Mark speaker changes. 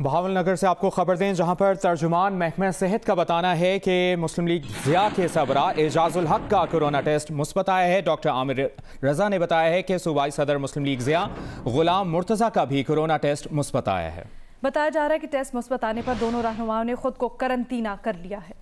Speaker 1: नगर से आपको खबर दें जहां पर तर्जुमान महकमा सेहत का बताना है कि मुस्लिम लीग जिया के सबरा एजाजुल हक का कोरोना टेस्ट मुस्बत आया है डॉक्टर आमिर रजा ने बताया है कि सूबाई सदर मुस्लिम लीग जिया गुलाम मुर्तज़ा का भी कोरोना टेस्ट मुस्बत आया है
Speaker 2: बताया जा रहा है कि टेस्ट मुस्बत आने पर दोनों रहनुमाओं ने खुद को करंतना कर लिया है